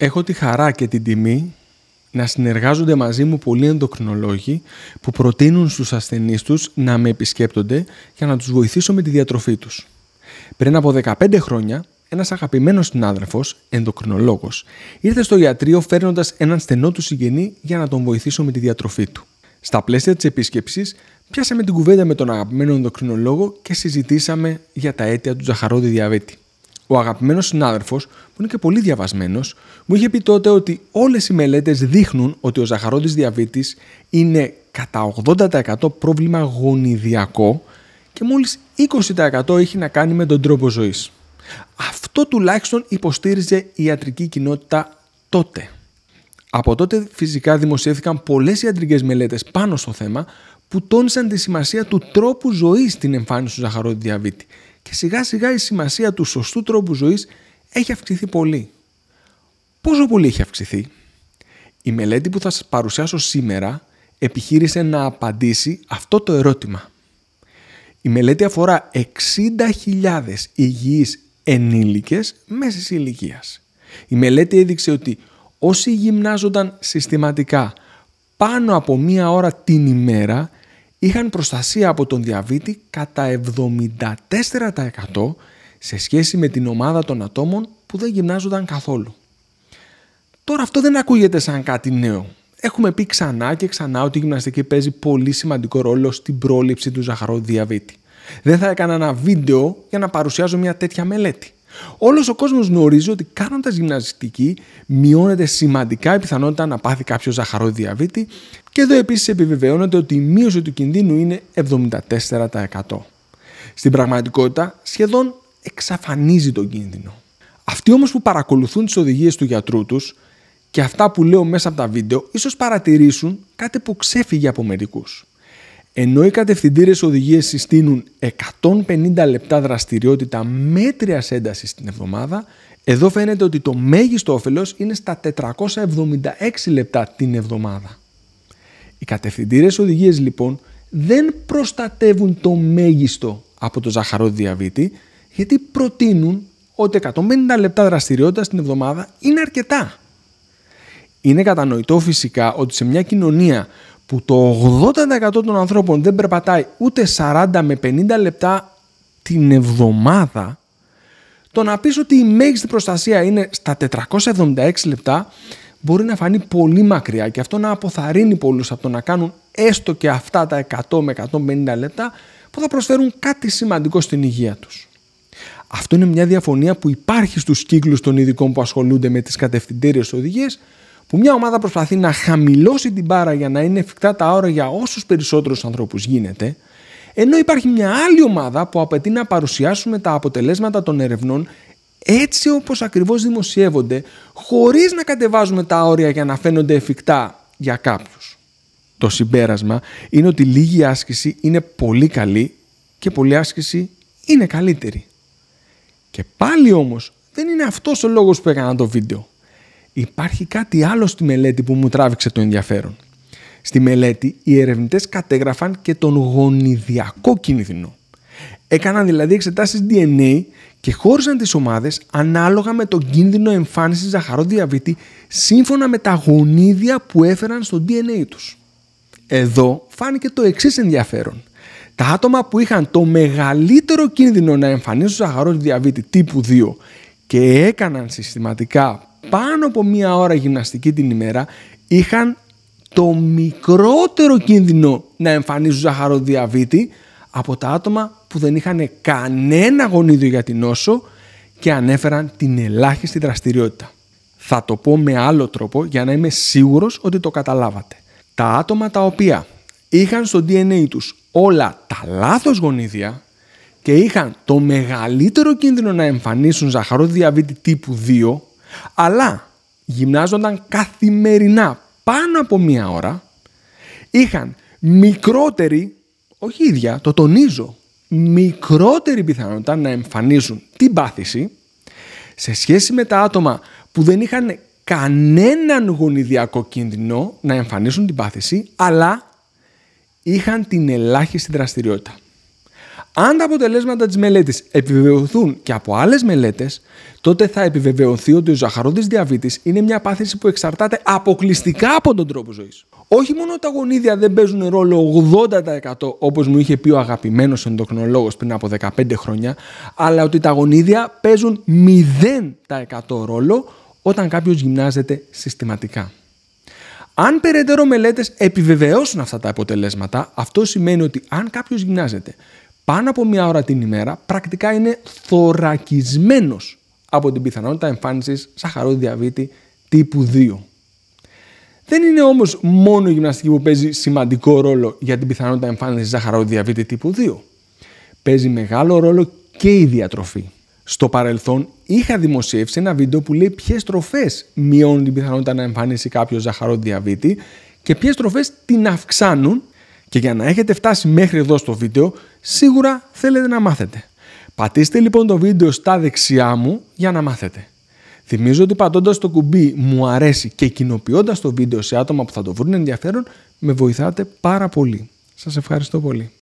έχω τη χαρά και την τιμή να συνεργάζονται μαζί μου πολλοί ενδοκρινολόγοι που προτείνουν στους ασθενείς τους να με επισκέπτονται για να τους βοηθήσω με τη διατροφή τους. Πριν από 15 χρόνια, ένας αγαπημένος συνάδελφος, ενδοκρινολόγος, ήρθε στο ιατρείο φέρνοντας έναν στενό του συγγενή για να τον βοηθήσω με τη διατροφή του. Στα πλαίσια της επίσκεψης, πιάσαμε την κουβέντα με τον αγαπημένο ενδοκρινολόγο και συζητήσαμε για τα αίτια του ζαχαρόδι διαβέτη ο αγαπημένος συνάδελφος, που είναι και πολύ διαβασμένος, μου είχε πει τότε ότι όλες οι μελέτες δείχνουν ότι ο ζαχαρότη διαβήτης είναι κατά 80% πρόβλημα γονιδιακό και μόλις 20% έχει να κάνει με τον τρόπο ζωής. Αυτό τουλάχιστον υποστήριζε η ιατρική κοινότητα τότε. Από τότε φυσικά δημοσιεύθηκαν πολλές ιατρικές μελέτες πάνω στο θέμα που τόνισαν τη σημασία του τρόπου ζωής στην εμφάνιση του ζαχαρότη διαβήτη και σιγά σιγά η σημασία του σωστού τρόπου ζωής έχει αυξηθεί πολύ. Πόσο πολύ έχει αυξηθεί? Η μελέτη που θα σας παρουσιάσω σήμερα επιχείρησε να απαντήσει αυτό το ερώτημα. Η μελέτη αφορά 60.000 υγιείς ενήλικες μέσης ηλικίας. Η μελέτη έδειξε ότι όσοι γυμνάζονταν συστηματικά πάνω από μία ώρα την ημέρα είχαν προστασία από τον διαβήτη κατά 74% σε σχέση με την ομάδα των ατόμων που δεν γυμνάζονταν καθόλου. Τώρα αυτό δεν ακούγεται σαν κάτι νέο. Έχουμε πει ξανά και ξανά ότι η γυμναστική παίζει πολύ σημαντικό ρόλο στην πρόληψη του ζαχαρού διαβήτη. Δεν θα έκανα ένα βίντεο για να παρουσιάζω μια τέτοια μελέτη. Όλος ο κόσμος γνωρίζει ότι κάνοντας γυμναστική μειώνεται σημαντικά η πιθανότητα να πάθει κάποιο διαβήτη και εδώ επίσης επιβεβαιώνεται ότι η μείωση του κινδύνου είναι 74%. Στην πραγματικότητα σχεδόν εξαφανίζει τον κίνδυνο. Αυτοί όμως που παρακολουθούν τις οδηγίες του γιατρού τους και αυτά που λέω μέσα από τα βίντεο ίσως παρατηρήσουν κάτι που ξέφυγε από μερικούς. Ενώ οι κατευθυντήρε οδηγίες συστήνουν 150 λεπτά δραστηριότητα μέτριας έντασης την εβδομάδα, εδώ φαίνεται ότι το μέγιστο όφελος είναι στα 476 λεπτά την εβδομάδα. Οι κατευθυντήρες οδηγίες λοιπόν δεν προστατεύουν το μέγιστο από το ζαχαρό διαβήτη γιατί προτείνουν ότι 150 λεπτά δραστηριότητα την εβδομάδα είναι αρκετά. Είναι κατανοητό φυσικά ότι σε μια κοινωνία που το 80% των ανθρώπων δεν περπατάει ούτε 40 με 50 λεπτά την εβδομάδα, το να πεις ότι η μέγιστη προστασία είναι στα 476 λεπτά μπορεί να φανεί πολύ μακριά και αυτό να αποθαρρύνει πολλούς από το να κάνουν έστω και αυτά τα 100 με 150 λεπτά που θα προσφέρουν κάτι σημαντικό στην υγεία τους. Αυτό είναι μια διαφωνία που υπάρχει στους κύκλους των ειδικών που ασχολούνται με τις κατευθυντήριες οδηγίες που μια ομάδα προσπαθεί να χαμηλώσει την πάρα για να είναι εφικτά τα όρια για όσους περισσότερους ανθρώπους γίνεται, ενώ υπάρχει μια άλλη ομάδα που απαιτεί να παρουσιάσουμε τα αποτελέσματα των ερευνών έτσι όπως ακριβώς δημοσιεύονται, χωρίς να κατεβάζουμε τα όρια για να φαίνονται εφικτά για κάποιους. Το συμπέρασμα είναι ότι λίγη άσκηση είναι πολύ καλή και πολλή άσκηση είναι καλύτερη. Και πάλι όμως δεν είναι αυτός ο λόγος που έκανα το βίντεο. Υπάρχει κάτι άλλο στη μελέτη που μου τράβηξε το ενδιαφέρον. Στη μελέτη οι ερευνητές κατέγραφαν και τον γονιδιακό κίνδυνο. Έκαναν δηλαδή εξετάσεις DNA και χώριζαν τις ομάδες ανάλογα με τον κίνδυνο εμφάνισης ζαχαροδιαβήτη σύμφωνα με τα γονίδια που έφεραν στο DNA τους. Εδώ φάνηκε το εξής ενδιαφέρον. Τα άτομα που είχαν το μεγαλύτερο κίνδυνο να εμφανίσουν ζαχαρό τύπου 2 και έκαναν συστηματικά πάνω από μία ώρα γυμναστική την ημέρα είχαν το μικρότερο κίνδυνο να εμφανίζουν ζαχαροδιαβήτη από τα άτομα που δεν είχαν κανένα γονίδιο για την νόσο και ανέφεραν την ελάχιστη δραστηριότητα. Θα το πω με άλλο τρόπο για να είμαι σίγουρος ότι το καταλάβατε. Τα άτομα τα οποία είχαν στο DNA τους όλα τα λάθος γονίδια και είχαν το μεγαλύτερο κίνδυνο να εμφανίσουν ζαχαρό τύπου 2 αλλά γυμνάζονταν καθημερινά πάνω από μία ώρα, είχαν μικρότερη, όχι ίδια, το τονίζω, μικρότερη πιθανότητα να εμφανίζουν την πάθηση σε σχέση με τα άτομα που δεν είχαν κανέναν γονιδιακό κίνδυνο να εμφανίσουν την πάθηση, αλλά είχαν την ελάχιστη δραστηριότητα. Αν τα αποτελέσματα της μελέτης επιβεβαιωθούν και από άλλες μελέτες, τότε θα επιβεβαιωθεί ότι ο ζαχαρόδη διαβήτης είναι μια πάθηση που εξαρτάται αποκλειστικά από τον τρόπο ζωής. Όχι μόνο τα γονίδια δεν παίζουν ρόλο 80% όπως μου είχε πει ο αγαπημένος εντοκνολόγος πριν από 15 χρόνια, αλλά ότι τα γονίδια παίζουν 0% ρόλο όταν κάποιος γυμνάζεται συστηματικά. Αν περαιτέρω μελέτες επιβεβαιώσουν αυτά τα αποτελέσματα, αυτό σημαίνει ότι αν κάποιος γυμνάζεται πάνω από μία ώρα την ημέρα πρακτικά είναι θωρακισμένος από την πιθανότητα εμφάνισης ζαχαρόδιαβήτη διαβήτη τύπου 2. Δεν είναι όμως μόνο η γυμναστική που παίζει σημαντικό ρόλο για την πιθανότητα εμφάνισης ζαχαρόδιαβήτη διαβήτη τύπου 2. Παίζει μεγάλο ρόλο και η διατροφή. Στο παρελθόν είχα δημοσιεύσει ένα βίντεο που λέει ποιες τροφές μειώνουν την πιθανότητα να εμφανίσει κάποιος ζαχαρόδιαβήτη και ποιες τροφές την αυξάνουν και για να έχετε φτάσει μέχρι εδώ στο βίντεο, σίγουρα θέλετε να μάθετε. Πατήστε λοιπόν το βίντεο στα δεξιά μου για να μάθετε. Θυμίζω ότι πατώντας το κουμπί μου αρέσει και κοινοποιώντας το βίντεο σε άτομα που θα το βρουν ενδιαφέρον, με βοηθάτε πάρα πολύ. Σας ευχαριστώ πολύ.